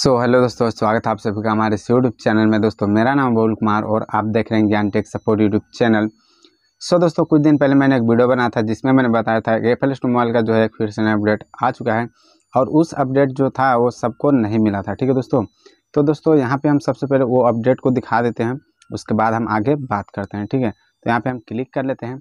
सो so, hello दोस्तों स्वागत है आप सभी का हमारे यूट्यूब चैनल में दोस्तों मेरा नाम बोल कुमार और आप देख रहे हैं Gyan tech support YouTube channel so so, दोस्तों कुछ दिन पहले मैंने एक वीडियो बनाया था जिसमें मैंने बताया था कि एफ एल मोबाइल का जो है फिर से नया अपडेट आ चुका है और उस अपडेट जो था वो सबको नहीं मिला था ठीक है दोस्तों तो दोस्तों यहाँ पर हम सबसे पहले वो अपडेट को दिखा देते हैं उसके बाद हम आगे बात करते हैं ठीक है तो यहाँ पर हम क्लिक कर लेते हैं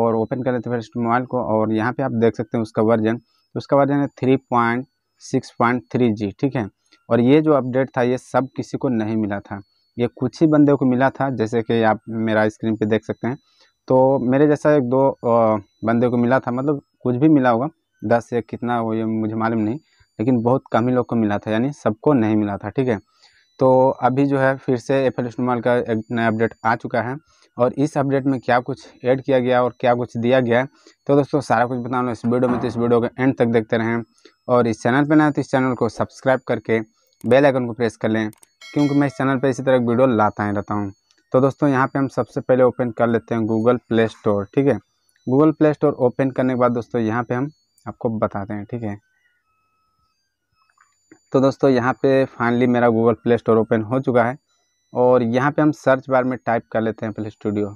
और ओपन कर लेते हैं फिर मोबाइल को और यहाँ पर आप देख सकते हैं उसका वर्जन उसका वर्जन है three point six point three जी ठीक है और ये जो अपडेट था ये सब किसी को नहीं मिला था ये कुछ ही बंदे को मिला था जैसे कि आप मेरा स्क्रीन पे देख सकते हैं तो मेरे जैसा एक दो बंदे को मिला था मतलब कुछ भी मिला होगा दस या कितना हो ये मुझे मालूम नहीं लेकिन बहुत कम ही लोग को मिला था यानी सबको नहीं मिला था ठीक है तो अभी जो है फिर से एफ एल का एक नया अपडेट आ चुका है और इस अपडेट में क्या कुछ ऐड किया गया और क्या कुछ दिया गया तो दोस्तों सारा कुछ बताना इस वीडियो में तो इस वीडियो के एंड तक देखते रहें और इस चैनल पर ना तो इस चैनल को सब्सक्राइब करके बेल आइकन को प्रेस कर लें क्योंकि मैं इस चैनल पर इसी तरह वीडियो लाता ही रहता हूँ तो दोस्तों यहाँ पे हम सबसे पहले ओपन कर लेते हैं गूगल प्ले स्टोर ठीक है गूगल प्ले स्टोर ओपन करने के बाद दोस्तों यहाँ पे हम आपको बताते हैं ठीक है तो दोस्तों यहाँ पे फाइनली मेरा गूगल प्ले स्टोर ओपन हो चुका है और यहाँ पे हम सर्च बार में टाइप कर लेते हैं प्ले स्टूडियो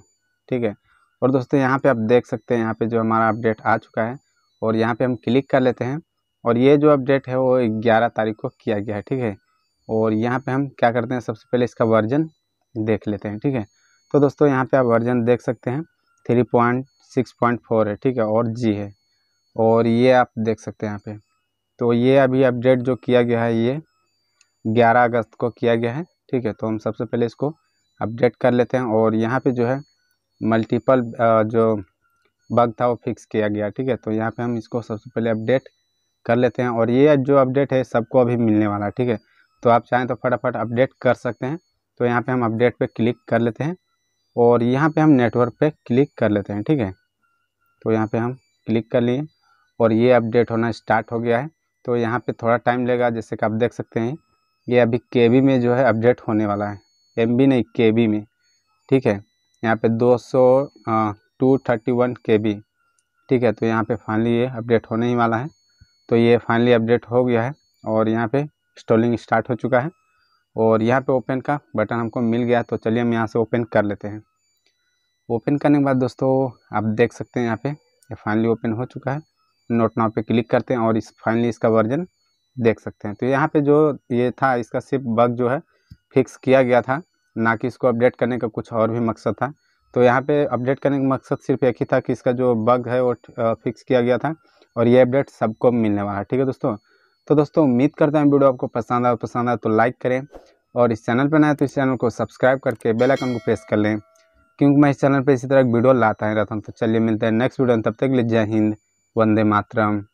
ठीक है और दोस्तों यहाँ पे आप देख सकते हैं यहाँ पे जो हमारा अपडेट आ चुका है और यहाँ पे हम क्लिक कर लेते हैं और ये जो अपडेट है वो ग्यारह तारीख को किया गया है ठीक है और यहाँ पे हम क्या करते हैं सबसे पहले इसका वर्जन देख लेते हैं ठीक है तो दोस्तों यहाँ पे आप वर्जन देख सकते हैं three point six point four है ठीक है और जी है और ये आप देख सकते हैं यहाँ पे तो ये अभी अपडेट जो किया गया है ये ग्यारह अगस्त को किया गया है ठीक है तो हम सबसे पहले इसको अपडेट कर लेते हैं और यहाँ पर जो है मल्टीपल जो बग था वो फिक्स किया गया ठीक है तो यहाँ पे हम इसको सबसे पहले अपडेट कर लेते हैं और ये जो अपडेट है सबको अभी मिलने वाला है ठीक है तो आप चाहें तो फटाफट अपडेट कर सकते हैं तो यहाँ पे हम अपडेट पे क्लिक कर लेते हैं और यहाँ पे हम नेटवर्क पे क्लिक कर लेते हैं ठीक है तो यहाँ पे हम क्लिक कर लिए और ये अपडेट होना स्टार्ट हो गया है तो यहाँ पे थोड़ा टाइम लेगा जैसे कि आप देख सकते हैं ये अभी के में जो है अपडेट होने वाला है एम नहीं के में ठीक है यहाँ पर दो सौ two thirty one K B ठीक है तो यहाँ पर फाइनली ये अपडेट होने ही वाला है तो ये फाइनली अपडेट हो गया है और यहाँ पे इंस्टॉलिंग स्टार्ट हो चुका है और यहाँ पे ओपन का बटन हमको मिल गया तो चलिए हम यहाँ से ओपन कर लेते हैं ओपन करने के बाद दोस्तों आप देख सकते हैं यहाँ पे ये फाइनली ओपन हो चुका है नोट नाव पे क्लिक करते हैं और इस फाइनली इसका वर्जन देख सकते हैं तो यहाँ पे जो ये था इसका सिर्फ बग जो है फिक्स किया गया था ना कि इसको अपडेट करने का कुछ और भी मकसद था तो यहाँ पे अपडेट करने का मकसद सिर्फ एक ही था कि इसका जो बग है वो फिक्स किया गया था और ये अपडेट सबको मिलने वाला है ठीक है दोस्तों तो दोस्तों उम्मीद करता हूँ वीडियो आपको पसंद आया पसंद आया तो लाइक करें और इस चैनल पर ना तो इस चैनल को सब्सक्राइब करके बेलाइकन को प्रेस कर लें क्योंकि मैं इस चैनल पर इसी तरह वीडियो लाता ही रहता हूँ तो चलिए मिलते हैं नेक्स्ट वीडियो में तब तक के लिए जय हिंद वंदे मातरम